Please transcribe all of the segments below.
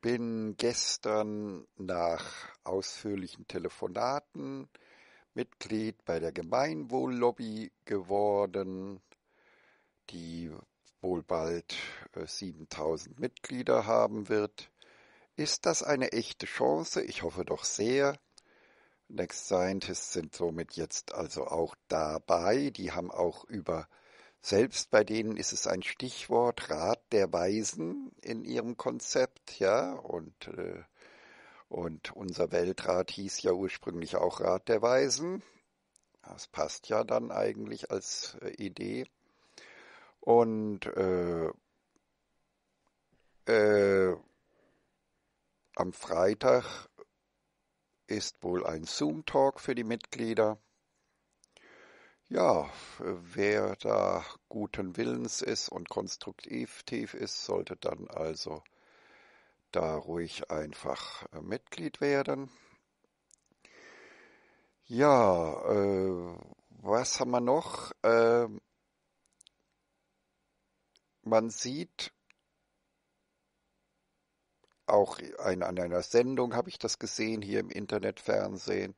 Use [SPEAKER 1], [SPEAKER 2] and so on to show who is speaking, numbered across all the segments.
[SPEAKER 1] bin gestern nach ausführlichen Telefonaten Mitglied bei der Gemeinwohllobby geworden, die wohl bald 7000 äh, Mitglieder haben wird. Ist das eine echte Chance? Ich hoffe doch sehr. Next Scientists sind somit jetzt also auch dabei. Die haben auch über selbst bei denen ist es ein Stichwort Rat der Weisen in ihrem Konzept, ja, und, äh, und unser Weltrat hieß ja ursprünglich auch Rat der Weisen. Das passt ja dann eigentlich als äh, Idee. Und äh, äh, am Freitag ist wohl ein Zoom-Talk für die Mitglieder. Ja, wer da guten Willens ist und konstruktiv ist, sollte dann also da ruhig einfach äh, Mitglied werden. Ja, äh, was haben wir noch? Äh, man sieht auch an einer Sendung habe ich das gesehen hier im Internetfernsehen,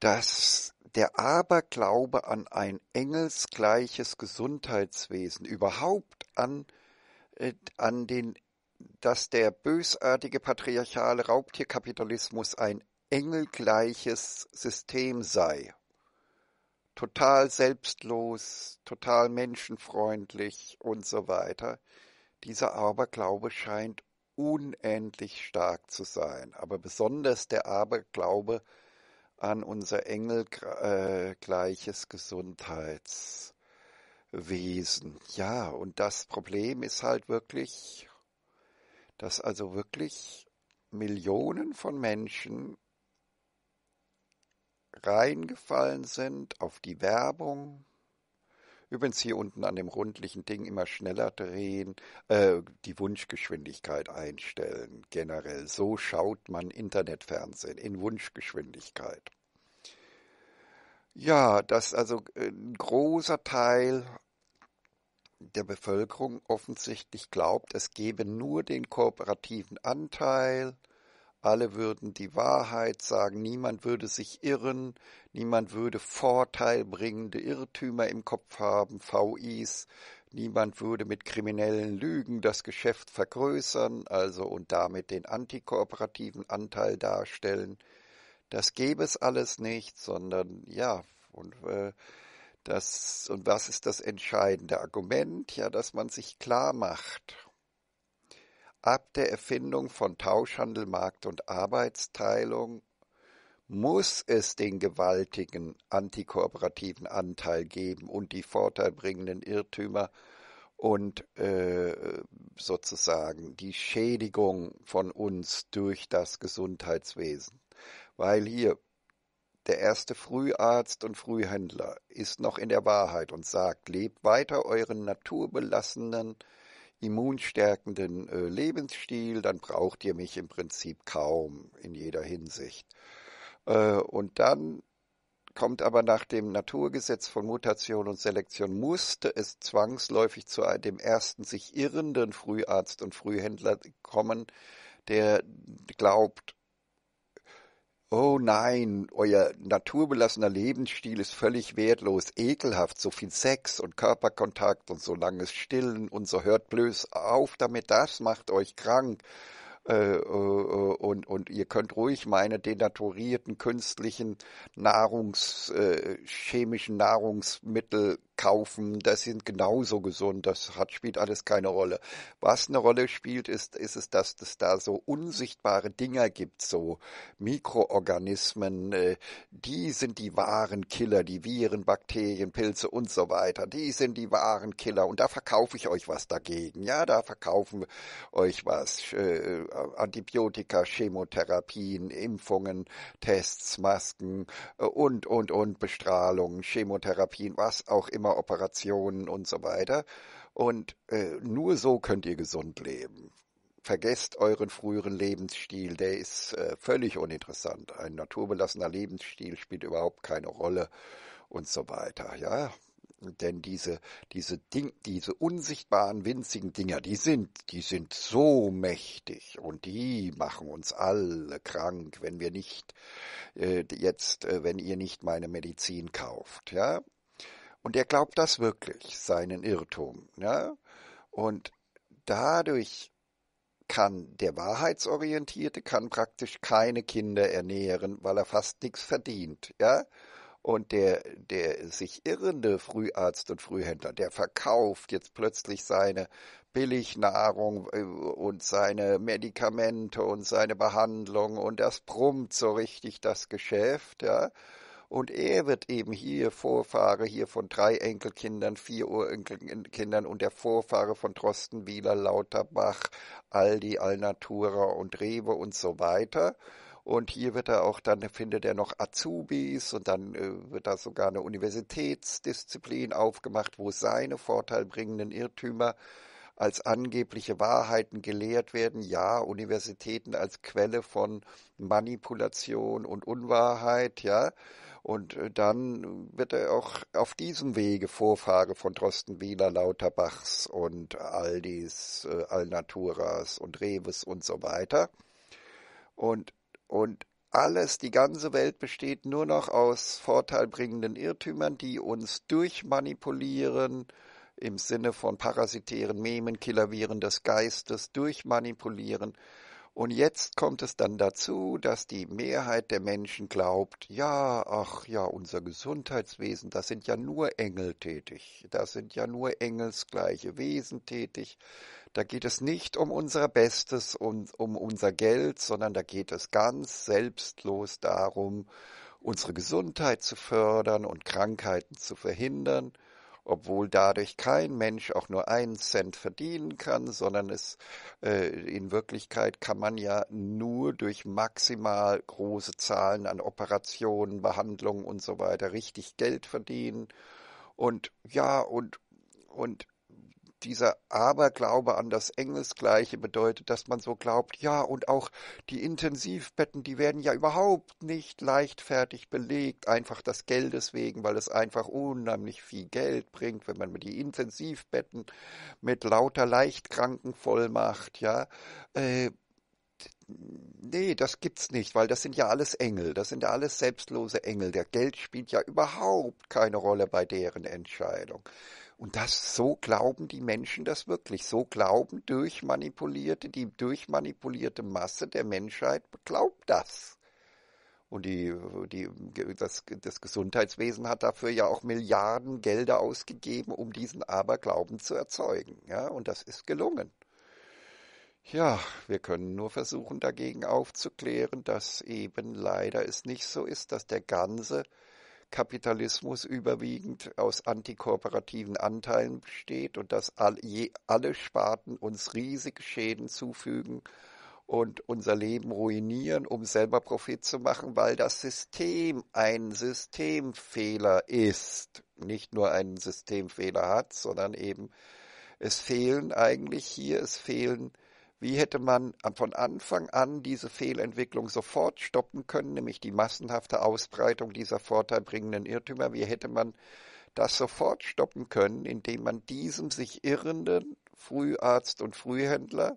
[SPEAKER 1] dass der Aberglaube an ein engelsgleiches Gesundheitswesen, überhaupt an, äh, an den, dass der bösartige patriarchale Raubtierkapitalismus ein engelgleiches System sei. Total selbstlos, total menschenfreundlich und so weiter. Dieser Aberglaube scheint unendlich stark zu sein, aber besonders der Aberglaube an unser engelgleiches äh, Gesundheitswesen. Ja, und das Problem ist halt wirklich, dass also wirklich Millionen von Menschen reingefallen sind auf die Werbung, Übrigens hier unten an dem rundlichen Ding immer schneller drehen, äh, die Wunschgeschwindigkeit einstellen. Generell so schaut man Internetfernsehen in Wunschgeschwindigkeit. Ja, dass also äh, ein großer Teil der Bevölkerung offensichtlich glaubt, es gebe nur den kooperativen Anteil, alle würden die Wahrheit sagen, niemand würde sich irren, niemand würde vorteilbringende Irrtümer im Kopf haben, VIs, niemand würde mit kriminellen Lügen das Geschäft vergrößern, also und damit den antikooperativen Anteil darstellen. Das gäbe es alles nicht, sondern ja, und äh, das und was ist das entscheidende Argument? Ja, dass man sich klar macht Ab der Erfindung von Tauschhandel, Markt und Arbeitsteilung muss es den gewaltigen antikooperativen Anteil geben und die vorteilbringenden Irrtümer und äh, sozusagen die Schädigung von uns durch das Gesundheitswesen. Weil hier der erste Früharzt und Frühhändler ist noch in der Wahrheit und sagt, lebt weiter euren naturbelassenen immunstärkenden äh, Lebensstil, dann braucht ihr mich im Prinzip kaum in jeder Hinsicht. Äh, und dann kommt aber nach dem Naturgesetz von Mutation und Selektion, musste es zwangsläufig zu dem ersten sich irrenden Früharzt und Frühhändler kommen, der glaubt, Oh nein, euer naturbelassener Lebensstil ist völlig wertlos, ekelhaft, so viel Sex und Körperkontakt und so langes Stillen und so hört bloß auf damit, das macht euch krank. Äh, äh, und, und ihr könnt ruhig meine denaturierten künstlichen Nahrungs, äh, chemischen Nahrungsmittel kaufen, das sind genauso gesund, das hat, spielt alles keine Rolle. Was eine Rolle spielt, ist, ist es, dass es da so unsichtbare Dinger gibt, so Mikroorganismen, äh, die sind die wahren Killer, die Viren, Bakterien, Pilze und so weiter, die sind die wahren Killer und da verkaufe ich euch was dagegen, ja, da verkaufen euch was, äh, Antibiotika, Chemotherapien, Impfungen, Tests, Masken äh, und, und, und, Bestrahlung, Chemotherapien, was auch immer Operationen und so weiter. Und äh, nur so könnt ihr gesund leben. Vergesst euren früheren Lebensstil, der ist äh, völlig uninteressant. Ein naturbelassener Lebensstil spielt überhaupt keine Rolle und so weiter. Ja, denn diese, diese Ding, diese unsichtbaren winzigen Dinger, die sind, die sind so mächtig und die machen uns alle krank, wenn wir nicht äh, jetzt, äh, wenn ihr nicht meine Medizin kauft, ja. Und er glaubt das wirklich, seinen Irrtum. Ne? Und dadurch kann der Wahrheitsorientierte kann praktisch keine Kinder ernähren, weil er fast nichts verdient. Ja? Und der, der sich irrende Früharzt und Frühhändler, der verkauft jetzt plötzlich seine Billignahrung äh, und seine Medikamente und seine Behandlung und das brummt so richtig das Geschäft, ja. Und er wird eben hier Vorfahre hier von drei Enkelkindern, vier Urenkelkindern und der Vorfahre von Drosten, Wieler, Lauterbach, Aldi, Alnatura und Rewe und so weiter. Und hier wird er auch dann, findet er noch Azubis und dann äh, wird da sogar eine Universitätsdisziplin aufgemacht, wo seine vorteilbringenden Irrtümer als angebliche Wahrheiten gelehrt werden. Ja, Universitäten als Quelle von Manipulation und Unwahrheit, ja. Und äh, dann wird er auch auf diesem Wege Vorfahre von Drosten Wieler, Lauterbachs und Aldis, äh, Alnaturas und Reves und so weiter. Und, und alles, die ganze Welt besteht nur noch aus vorteilbringenden Irrtümern, die uns durchmanipulieren, im Sinne von parasitären Memen, Killerviren des Geistes durchmanipulieren. Und jetzt kommt es dann dazu, dass die Mehrheit der Menschen glaubt, ja, ach ja, unser Gesundheitswesen, das sind ja nur Engel tätig, das sind ja nur engelsgleiche Wesen tätig, da geht es nicht um unser Bestes und um unser Geld, sondern da geht es ganz selbstlos darum, unsere Gesundheit zu fördern und Krankheiten zu verhindern obwohl dadurch kein Mensch auch nur einen Cent verdienen kann, sondern es äh, in Wirklichkeit kann man ja nur durch maximal große Zahlen an Operationen, Behandlungen und so weiter richtig Geld verdienen. Und ja, und und dieser Aberglaube an das Engelsgleiche bedeutet, dass man so glaubt, ja, und auch die Intensivbetten, die werden ja überhaupt nicht leichtfertig belegt, einfach das Geld deswegen, weil es einfach unheimlich viel Geld bringt, wenn man die Intensivbetten mit lauter Leichtkranken vollmacht, ja. Äh, nee, das gibt's nicht, weil das sind ja alles Engel, das sind ja alles selbstlose Engel. Der Geld spielt ja überhaupt keine Rolle bei deren Entscheidung. Und das so glauben die Menschen das wirklich. So glauben durchmanipulierte, die durchmanipulierte Masse der Menschheit glaubt das. Und die, die, das, das Gesundheitswesen hat dafür ja auch Milliarden Gelder ausgegeben, um diesen Aberglauben zu erzeugen. Ja, und das ist gelungen. Ja, wir können nur versuchen, dagegen aufzuklären, dass eben leider es nicht so ist, dass der ganze Kapitalismus überwiegend aus antikooperativen Anteilen besteht und dass alle Sparten uns riesige Schäden zufügen und unser Leben ruinieren, um selber Profit zu machen, weil das System ein Systemfehler ist. Nicht nur einen Systemfehler hat, sondern eben es fehlen eigentlich hier, es fehlen wie hätte man von Anfang an diese Fehlentwicklung sofort stoppen können, nämlich die massenhafte Ausbreitung dieser vorteilbringenden Irrtümer? Wie hätte man das sofort stoppen können, indem man diesem sich irrenden Früharzt und Frühhändler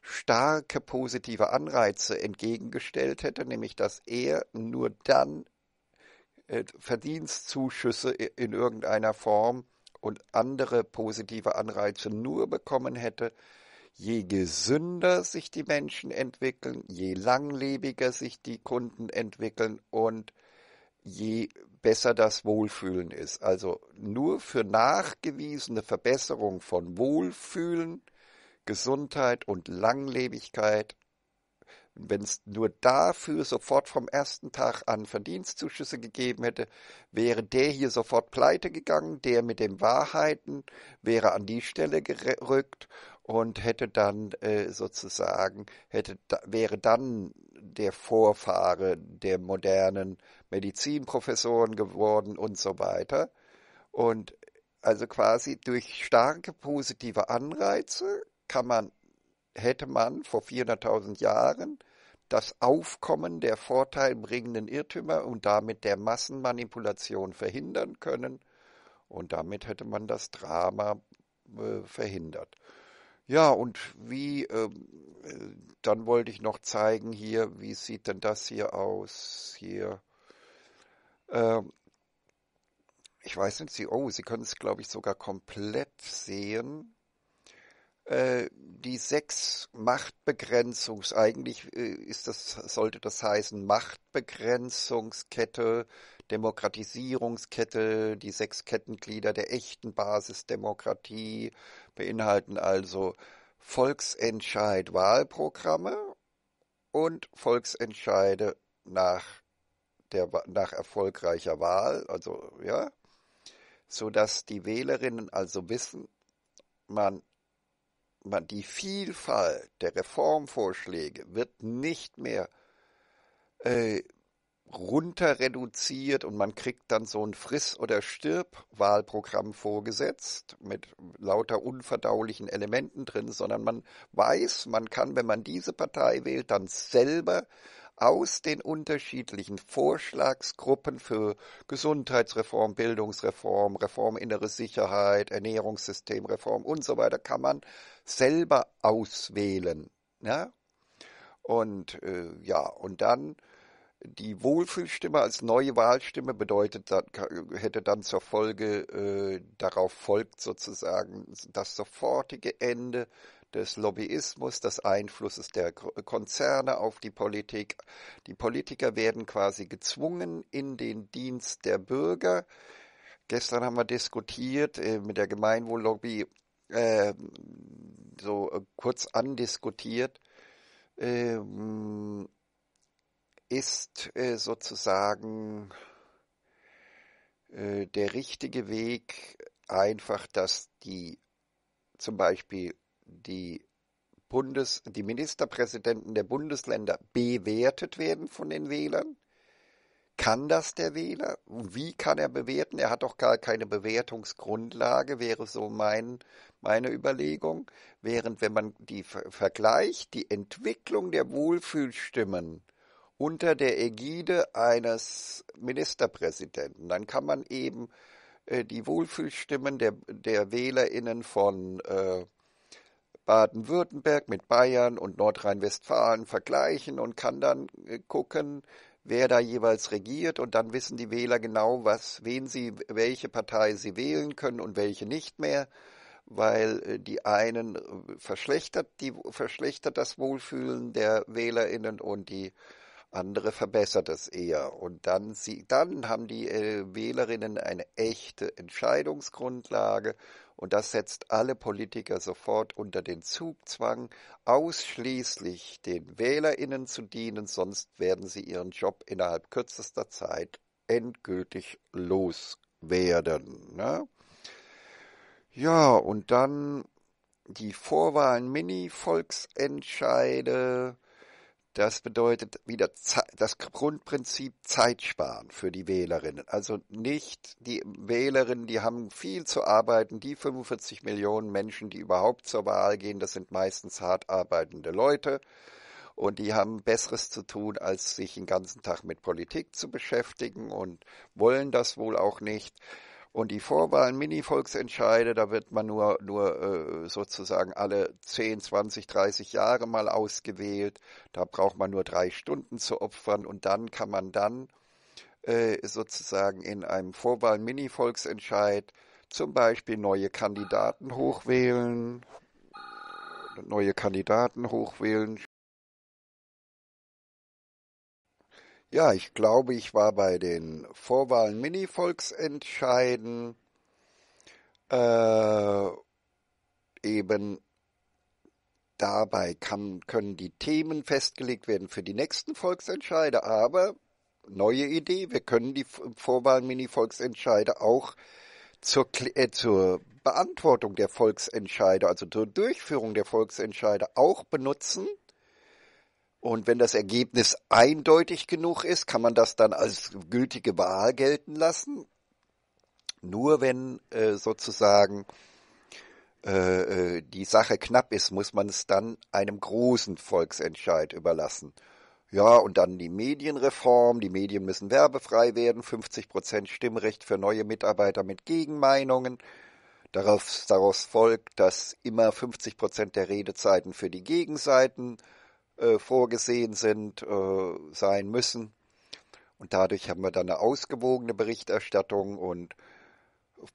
[SPEAKER 1] starke positive Anreize entgegengestellt hätte, nämlich dass er nur dann äh, Verdienstzuschüsse in irgendeiner Form und andere positive Anreize nur bekommen hätte, Je gesünder sich die Menschen entwickeln, je langlebiger sich die Kunden entwickeln und je besser das Wohlfühlen ist. Also nur für nachgewiesene Verbesserung von Wohlfühlen, Gesundheit und Langlebigkeit, wenn es nur dafür sofort vom ersten Tag an Verdienstzuschüsse gegeben hätte, wäre der hier sofort pleite gegangen, der mit den Wahrheiten wäre an die Stelle gerückt und hätte dann äh, sozusagen, hätte, wäre dann der Vorfahre der modernen Medizinprofessoren geworden und so weiter. Und also quasi durch starke positive Anreize kann man, hätte man vor 400.000 Jahren das Aufkommen der vorteilbringenden Irrtümer und damit der Massenmanipulation verhindern können. Und damit hätte man das Drama äh, verhindert. Ja, und wie, ähm, äh, dann wollte ich noch zeigen hier, wie sieht denn das hier aus? Hier, ähm, ich weiß nicht, Sie, oh, Sie können es, glaube ich, sogar komplett sehen. Äh, die sechs Machtbegrenzungs, eigentlich äh, ist das, sollte das heißen, Machtbegrenzungskette Demokratisierungskette, die sechs Kettenglieder der echten Basisdemokratie beinhalten also Volksentscheid Wahlprogramme und Volksentscheide nach der, nach erfolgreicher Wahl, also ja, so dass die Wählerinnen also wissen, man, man die Vielfalt der Reformvorschläge wird nicht mehr äh, runter reduziert und man kriegt dann so ein Friss- oder Stirb-Wahlprogramm vorgesetzt mit lauter unverdaulichen Elementen drin, sondern man weiß, man kann, wenn man diese Partei wählt, dann selber aus den unterschiedlichen Vorschlagsgruppen für Gesundheitsreform, Bildungsreform, Reform innere Sicherheit, Ernährungssystemreform und so weiter, kann man selber auswählen. Ja? Und äh, ja, und dann die Wohlfühlstimme als neue Wahlstimme bedeutet, hätte dann zur Folge, äh, darauf folgt sozusagen das sofortige Ende des Lobbyismus, des Einflusses der Konzerne auf die Politik. Die Politiker werden quasi gezwungen in den Dienst der Bürger. Gestern haben wir diskutiert äh, mit der Gemeinwohllobby, ähm, äh, so kurz andiskutiert, ähm, ist äh, sozusagen äh, der richtige Weg einfach, dass die zum Beispiel die Bundes, die Ministerpräsidenten der Bundesländer bewertet werden von den Wählern. Kann das der Wähler? Wie kann er bewerten? Er hat doch gar keine Bewertungsgrundlage, wäre so mein, meine Überlegung. Während wenn man die vergleicht, die Entwicklung der Wohlfühlstimmen unter der Ägide eines Ministerpräsidenten. Dann kann man eben äh, die Wohlfühlstimmen der, der WählerInnen von äh, Baden-Württemberg mit Bayern und Nordrhein-Westfalen vergleichen und kann dann äh, gucken, wer da jeweils regiert und dann wissen die Wähler genau, was, wen sie, welche Partei sie wählen können und welche nicht mehr weil äh, die einen äh, verschlechtert, die, verschlechtert das Wohlfühlen der Wählerinnen und die andere verbessert es eher. Und dann, sie, dann haben die äh, Wählerinnen eine echte Entscheidungsgrundlage und das setzt alle Politiker sofort unter den Zugzwang, ausschließlich den Wählerinnen zu dienen, sonst werden sie ihren Job innerhalb kürzester Zeit endgültig loswerden. Ne? Ja, und dann die Vorwahlen Mini-Volksentscheide das bedeutet wieder das Grundprinzip Zeit sparen für die Wählerinnen. Also nicht die Wählerinnen, die haben viel zu arbeiten. Die 45 Millionen Menschen, die überhaupt zur Wahl gehen, das sind meistens hart arbeitende Leute. Und die haben Besseres zu tun, als sich den ganzen Tag mit Politik zu beschäftigen und wollen das wohl auch nicht. Und die Vorwahlen, Mini-Volksentscheide, da wird man nur, nur äh, sozusagen alle 10, 20, 30 Jahre mal ausgewählt. Da braucht man nur drei Stunden zu opfern und dann kann man dann äh, sozusagen in einem Vorwahl-Mini-Volksentscheid zum Beispiel neue Kandidaten hochwählen, neue Kandidaten hochwählen, Ja, ich glaube, ich war bei den Vorwahlen Mini-Volksentscheiden äh, eben dabei kann, können die Themen festgelegt werden für die nächsten Volksentscheide, aber neue Idee, wir können die Vorwahlen Mini-Volksentscheide auch zur, äh, zur Beantwortung der Volksentscheide, also zur Durchführung der Volksentscheide auch benutzen – und wenn das Ergebnis eindeutig genug ist, kann man das dann als gültige Wahl gelten lassen. Nur wenn äh, sozusagen äh, äh, die Sache knapp ist, muss man es dann einem großen Volksentscheid überlassen. Ja, und dann die Medienreform. Die Medien müssen werbefrei werden. 50 Prozent Stimmrecht für neue Mitarbeiter mit Gegenmeinungen. Darauf, daraus folgt, dass immer 50 Prozent der Redezeiten für die Gegenseiten äh, vorgesehen sind, äh, sein müssen. Und dadurch haben wir dann eine ausgewogene Berichterstattung und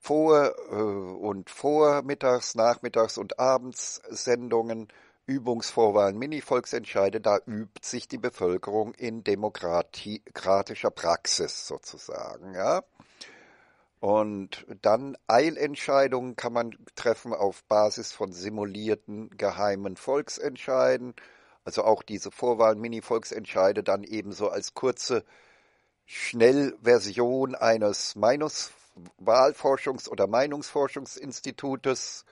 [SPEAKER 1] vor äh, und vormittags, nachmittags und abends Sendungen, Übungsvorwahlen, Mini-Volksentscheide, da übt sich die Bevölkerung in demokratischer Praxis sozusagen, ja. Und dann Eilentscheidungen kann man treffen auf Basis von simulierten geheimen Volksentscheiden. Also auch diese Vorwahlen, Mini-Volksentscheide dann ebenso als kurze Schnellversion eines Wahlforschungs- oder Meinungsforschungsinstitutes.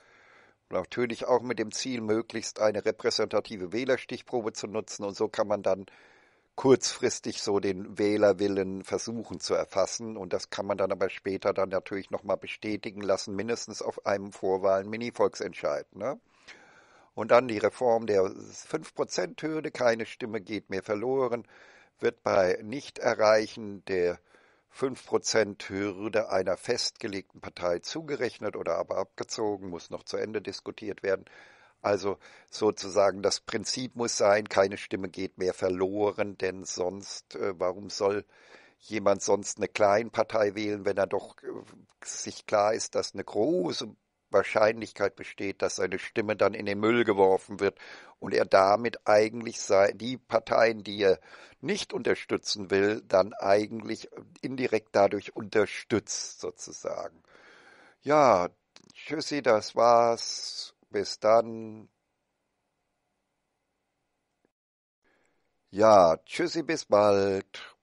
[SPEAKER 1] Natürlich auch mit dem Ziel, möglichst eine repräsentative Wählerstichprobe zu nutzen. Und so kann man dann kurzfristig so den Wählerwillen versuchen zu erfassen. Und das kann man dann aber später dann natürlich nochmal bestätigen lassen, mindestens auf einem Vorwahlen-Mini-Volksentscheid. Ne? Und dann die Reform der 5%-Hürde, keine Stimme geht mehr verloren, wird bei Nichterreichen der 5%-Hürde einer festgelegten Partei zugerechnet oder aber abgezogen, muss noch zu Ende diskutiert werden. Also sozusagen das Prinzip muss sein, keine Stimme geht mehr verloren, denn sonst, äh, warum soll jemand sonst eine Kleinpartei wählen, wenn er doch äh, sich klar ist, dass eine große Wahrscheinlichkeit besteht, dass seine Stimme dann in den Müll geworfen wird und er damit eigentlich die Parteien, die er nicht unterstützen will, dann eigentlich indirekt dadurch unterstützt sozusagen. Ja, tschüssi, das war's. Bis dann. Ja, tschüssi, bis bald.